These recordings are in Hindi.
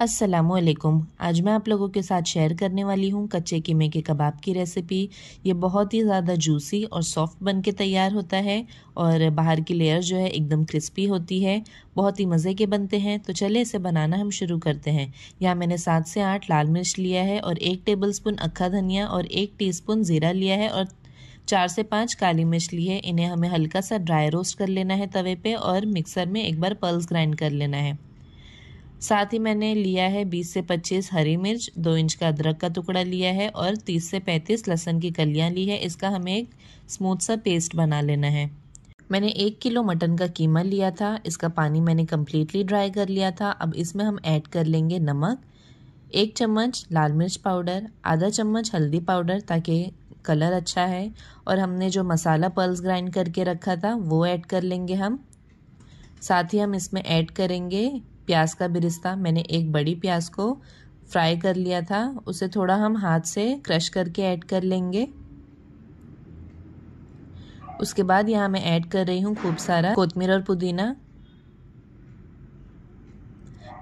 असलकुम आज मैं आप लोगों के साथ शेयर करने वाली हूँ कच्चे कीमे के कबाब की रेसिपी ये बहुत ही ज़्यादा जूसी और सॉफ्ट बन के तैयार होता है और बाहर की लेयर जो है एकदम क्रिस्पी होती है बहुत ही मज़े के बनते हैं तो चले इसे बनाना हम शुरू करते हैं यहाँ मैंने सात से आठ लाल मिर्च लिया है और एक टेबल स्पून अक्खा धनिया और एक स्पून ज़ीरा लिया है और चार से पाँच काली मिर्च ली है इन्हें हमें हल्का सा ड्राई रोस्ट कर लेना है तवे पे और मिक्सर में एक बार पल्स ग्राइंड कर लेना है साथ ही मैंने लिया है 20 से 25 हरी मिर्च दो इंच का अदरक का टुकड़ा लिया है और 30 से 35 लहसन की कलियां ली है इसका हमें एक स्मूथ सा पेस्ट बना लेना है मैंने एक किलो मटन का कीमा लिया था इसका पानी मैंने कम्प्लीटली ड्राई कर लिया था अब इसमें हम ऐड कर लेंगे नमक एक चम्मच लाल मिर्च पाउडर आधा चम्मच हल्दी पाउडर ताकि कलर अच्छा है और हमने जो मसाला पर्ल्स ग्राइंड करके रखा था वो ऐड कर लेंगे हम साथ ही हम इसमें ऐड करेंगे प्याज का बिरिस्ता मैंने एक बड़ी प्याज को फ्राई कर लिया था उसे थोड़ा हम हाथ से क्रश करके ऐड कर लेंगे उसके बाद यहाँ मैं ऐड कर रही हूँ खूब सारा कोतमीर और पुदीना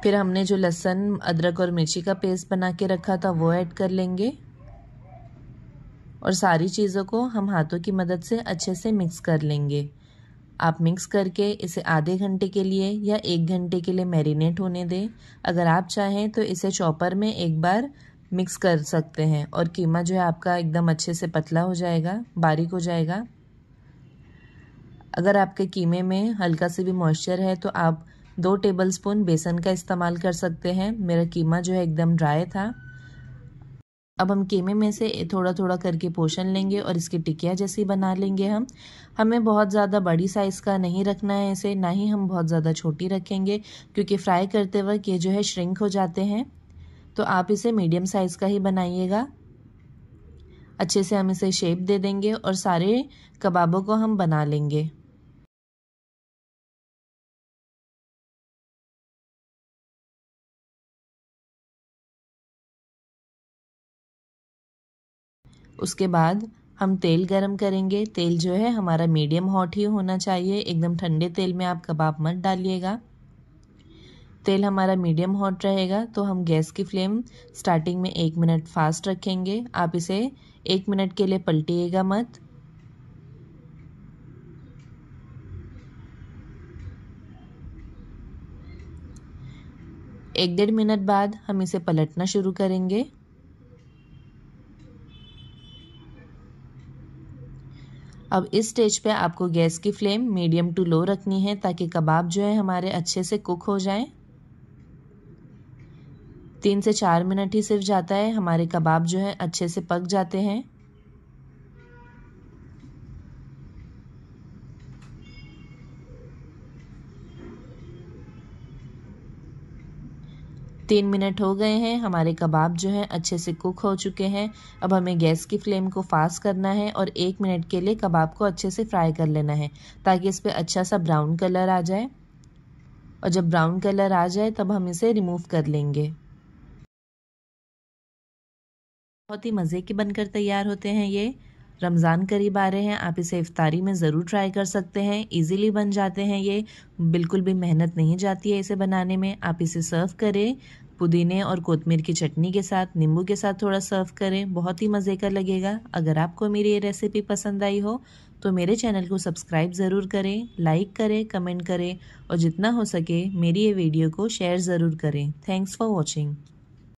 फिर हमने जो लहसन अदरक और मिर्ची का पेस्ट बना के रखा था वो ऐड कर लेंगे और सारी चीज़ों को हम हाथों की मदद से अच्छे से मिक्स कर लेंगे आप मिक्स करके इसे आधे घंटे के लिए या एक घंटे के लिए मैरिनेट होने दें अगर आप चाहें तो इसे चॉपर में एक बार मिक्स कर सकते हैं और कीमा जो है आपका एकदम अच्छे से पतला हो जाएगा बारीक हो जाएगा अगर आपके कीमे में हल्का से भी मॉइस्चर है तो आप दो टेबलस्पून बेसन का इस्तेमाल कर सकते हैं मेरा कीमा जो है एकदम ड्राई था अब हम कीमे में से थोड़ा थोड़ा करके पोषण लेंगे और इसकी टिकिया जैसी बना लेंगे हम हमें बहुत ज़्यादा बड़ी साइज़ का नहीं रखना है इसे ना ही हम बहुत ज़्यादा छोटी रखेंगे क्योंकि फ्राई करते वक्त ये जो है श्रिंक हो जाते हैं तो आप इसे मीडियम साइज़ का ही बनाइएगा अच्छे से हम इसे शेप दे देंगे और सारे कबाबों को हम बना लेंगे उसके बाद हम तेल गरम करेंगे तेल जो है हमारा मीडियम हॉट ही होना चाहिए एकदम ठंडे तेल में आप कबाब मत डालिएगा तेल हमारा मीडियम हॉट रहेगा तो हम गैस की फ्लेम स्टार्टिंग में एक मिनट फास्ट रखेंगे आप इसे एक मिनट के लिए पलटिएगा मत एक डेढ़ मिनट बाद हम इसे पलटना शुरू करेंगे अब इस स्टेज पे आपको गैस की फ्लेम मीडियम टू लो रखनी है ताकि कबाब जो है हमारे अच्छे से कुक हो जाएं तीन से चार मिनट ही सिर्फ जाता है हमारे कबाब जो है अच्छे से पक जाते हैं तीन मिनट हो गए हैं हमारे कबाब जो हैं अच्छे से कुक हो चुके हैं अब हमें गैस की फ्लेम को फास्ट करना है और एक मिनट के लिए कबाब को अच्छे से फ्राई कर लेना है ताकि इस पर अच्छा सा ब्राउन कलर आ जाए और जब ब्राउन कलर आ जाए तब हम इसे रिमूव कर लेंगे बहुत ही मज़े के बनकर तैयार होते हैं ये रमज़ान करीब आ रहे हैं आप इसे इफ्तारी में ज़रूर ट्राई कर सकते हैं इजीली बन जाते हैं ये बिल्कुल भी मेहनत नहीं जाती है इसे बनाने में आप इसे सर्व करें पुदीने और कोतमीर की चटनी के साथ नींबू के साथ थोड़ा सर्व करें बहुत ही मज़े का लगेगा अगर आपको मेरी ये रेसिपी पसंद आई हो तो मेरे चैनल को सब्सक्राइब ज़रूर करें लाइक करें कमेंट करें और जितना हो सके मेरी ये वीडियो को शेयर ज़रूर करें थैंक्स फॉर वॉचिंग